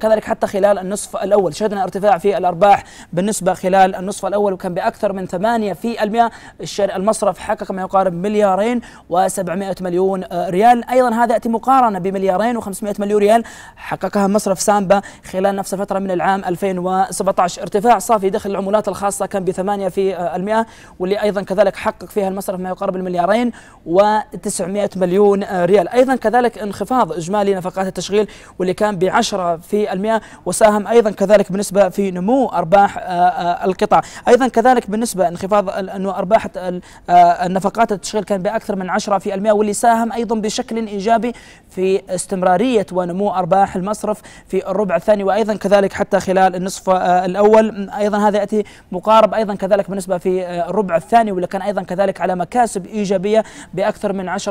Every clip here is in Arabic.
كذلك حتى خلال النصف الأول شهدنا ارتفاع في الأرباح بالنسبة خلال النصف الأول وكان بأكثر من 8 في المئة المصرف حقق ما يقارب مليارين و700 مليون ريال أيضا هذا يأتي مقارنة بمليارين و500 مليون ريال حققها مصرف سامبا خلال نفس الفترة من العام 2017 ارتفاع صافي دخل العملات الخاصة كان ب 8 في المئة واللي أيضا كذلك حقق فيها المصرف ما يقارب المليارين و900 مليون ريال أيضا كذلك انخفاض إجمالي نفقات التشغيل واللي كان ب 10 في بالمئة وساهم أيضا كذلك بالنسبة في نمو أرباح آه، آه، القطاع أيضا كذلك بالنسبة انخفاض أنه أرباح آه، النفقات التشغيل كان بأكثر من 10% واللي ساهم أيضا بشكل إيجابي في استمرارية ونمو أرباح المصرف في الربع الثاني وأيضا كذلك حتى خلال النصف الأول أيضا هذا يأتي مقارب أيضا كذلك بالنسبة في الربع الثاني واللي كان أيضا كذلك على مكاسب إيجابية بأكثر من 10%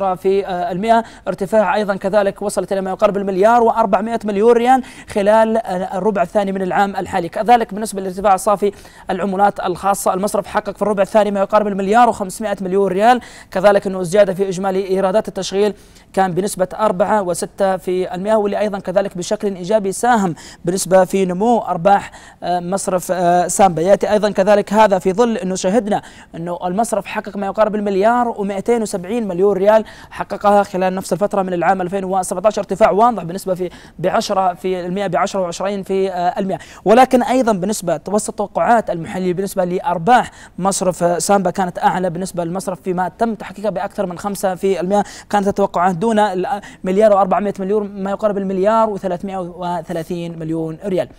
ارتفاع أيضا كذلك وصلت إلى ما يقارب المليار و400 مليون ريال خلال خلال الربع الثاني من العام الحالي كذلك بالنسبة للارتفاع الصافي العملات الخاصة المصرف حقق في الربع الثاني ما يقارب المليار و500 مليون ريال كذلك أنه زيادة في إجمالي إيرادات التشغيل كان بنسبة 4.6% واللي أيضا كذلك بشكل إيجابي ساهم بنسبة في نمو أرباح آه، مصرف آه، سامبا يأتي أيضا كذلك هذا في ظل أنه شهدنا أنه المصرف حقق ما يقارب المليار و270 مليون ريال حققها خلال نفس الفترة من العام 2017 ارتفاع واضح بنسبة في ب 10% 10 و20 في آه، المئة ولكن أيضا بالنسبة توسط توقعات المحللين بالنسبة لأرباح مصرف آه، سامبا كانت أعلى بالنسبة للمصرف فيما تم تحقيقها بأكثر من 5% كانت التوقعات دون آه، مليار و400 مليون ما يقارب المليار و330 مليون ريال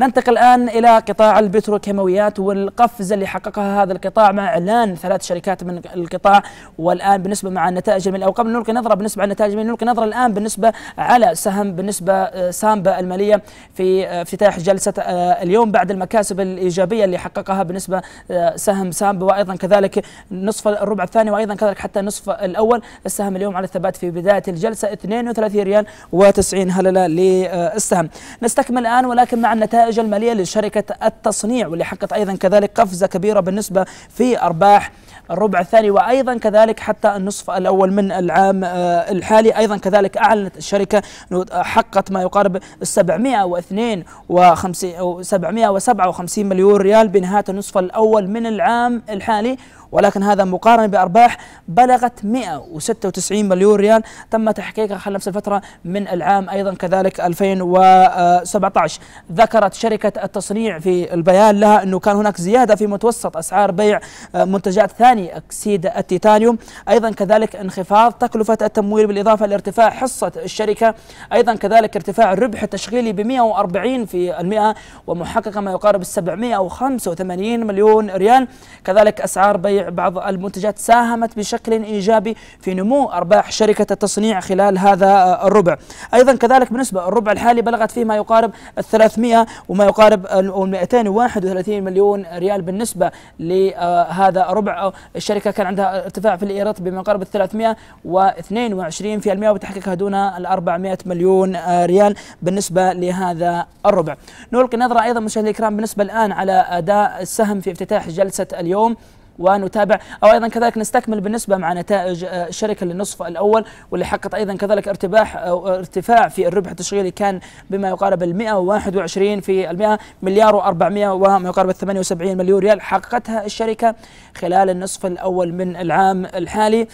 ننتقل الآن إلى قطاع البتروكيماويات والقفزة اللي حققها هذا القطاع مع إعلان ثلاث شركات من القطاع والآن بالنسبة مع النتائج المالية أو قبل نلقي نظرة بالنسبة على النتائج المالية نلقي نظرة الآن بالنسبة على سهم بالنسبة آه، سامبا المالية في آه، افتتاح جلسة آه، اليوم بعد المكاسب الإيجابية اللي حققها بالنسبة سهم سامبا وأيضا كذلك نصف الربع الثاني وأيضا كذلك حتى نصف الأول السهم اليوم على الثبات في بداية الجلسة 32 ريال و90 هللة للسهم نستكمل الآن ولكن مع النتائج النتائج المالية لشركة التصنيع واللي حققت أيضا كذلك قفزة كبيرة بالنسبة في أرباح الربع الثاني وأيضا كذلك حتى النصف الأول من العام آه، الحالي أيضا كذلك أعلنت الشركة حققت ما يقارب 752 757 مليون ريال بنهاية النصف الأول من العام الحالي ولكن هذا مقارنة بأرباح بلغت 196 مليون ريال تم تحقيقها خلال نفس الفترة من العام أيضا كذلك 2017 ذكرت شركة التصنيع في البيان لها أنه كان هناك زيادة في متوسط أسعار بيع آه، منتجات ثاني أكسيد التيتانيوم أيضا كذلك انخفاض تكلفة التمويل بالإضافة لارتفاع حصة الشركة أيضا كذلك ارتفاع الربح التشغيلي ب 140 في المئة ما يقارب 785 مليون ريال كذلك أسعار بيع بعض المنتجات ساهمت بشكل إيجابي في نمو أرباح شركة التصنيع خلال هذا آه، الربع أيضا كذلك بالنسبة الربع الحالي بلغت فيه ما يقارب 300 وما يقارب 231 مليون ريال بالنسبة لهذا ربع الشركة كان عندها ارتفاع في الإيرات بما يقارب 322% وتحقيقها دون ال 400 مليون آه، ريال بالنسبة لهذا الربع نلقي نظرة أيضا مشاهدينا الكرام بالنسبة الآن على أداء السهم في افتتاح جلسة اليوم ونتابع او ايضا كذلك نستكمل بالنسبه مع نتائج آه، الشركه للنصف الاول واللي حققت ايضا كذلك ارتباح آه، أو ارتفاع في الربح التشغيلي كان بما يقارب ال 121 في المئة مليار و400 وما يقارب 78 مليون ريال حققتها الشركه خلال النصف الاول من العام الحالي